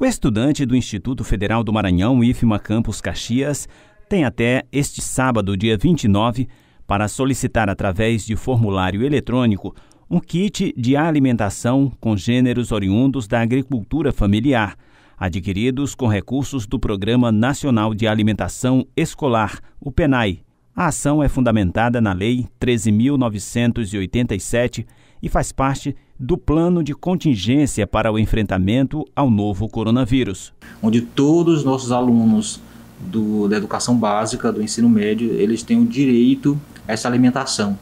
O estudante do Instituto Federal do Maranhão, IFMA Campus Caxias, tem até este sábado, dia 29, para solicitar através de formulário eletrônico um kit de alimentação com gêneros oriundos da agricultura familiar, adquiridos com recursos do Programa Nacional de Alimentação Escolar, o PENAI, a ação é fundamentada na Lei 13.987 e faz parte do plano de contingência para o enfrentamento ao novo coronavírus. Onde todos os nossos alunos do, da educação básica, do ensino médio, eles têm o direito a essa alimentação.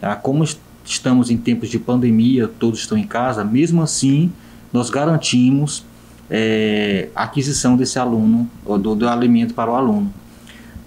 Tá? Como estamos em tempos de pandemia, todos estão em casa, mesmo assim, nós garantimos é, a aquisição desse aluno, do, do alimento para o aluno.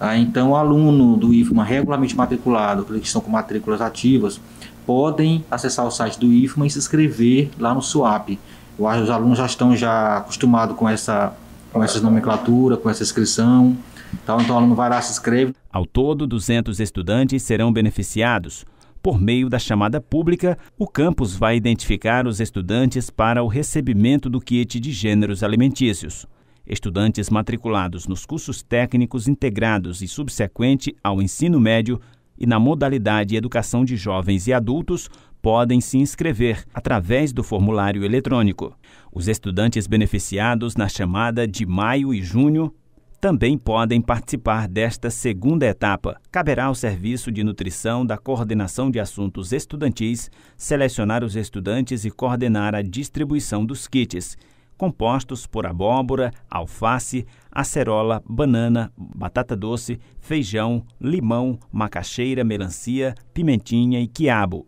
Ah, então, aluno do IFMA regularmente matriculado, aqueles que estão com matrículas ativas, podem acessar o site do IFMA e se inscrever lá no SUAP. Eu acho que os alunos já estão já acostumados com essa, com essa nomenclatura, com essa inscrição. Então, então, o aluno vai lá, se inscreve. Ao todo, 200 estudantes serão beneficiados. Por meio da chamada pública, o campus vai identificar os estudantes para o recebimento do kit de gêneros alimentícios. Estudantes matriculados nos cursos técnicos integrados e subsequente ao ensino médio e na modalidade Educação de Jovens e Adultos podem se inscrever através do formulário eletrônico. Os estudantes beneficiados na chamada de maio e junho também podem participar desta segunda etapa. Caberá ao Serviço de Nutrição da Coordenação de Assuntos Estudantis selecionar os estudantes e coordenar a distribuição dos kits compostos por abóbora, alface, acerola, banana, batata doce, feijão, limão, macaxeira, melancia, pimentinha e quiabo.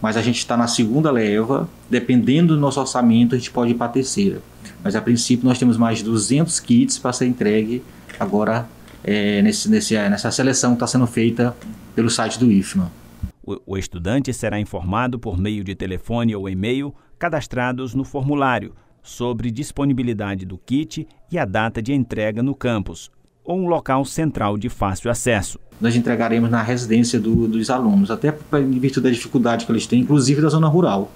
Mas a gente está na segunda leva, dependendo do nosso orçamento, a gente pode ir para a terceira. Mas a princípio nós temos mais de 200 kits para ser entregue agora é, nesse, nesse, é, nessa seleção que está sendo feita pelo site do IFMA. O, o estudante será informado por meio de telefone ou e-mail cadastrados no formulário sobre disponibilidade do kit e a data de entrega no campus, ou um local central de fácil acesso. Nós entregaremos na residência do, dos alunos, até em virtude da dificuldade que eles têm, inclusive da zona rural.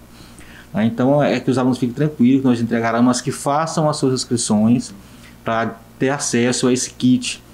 Tá? Então é que os alunos fiquem tranquilos, nós entregaremos que façam as suas inscrições para ter acesso a esse kit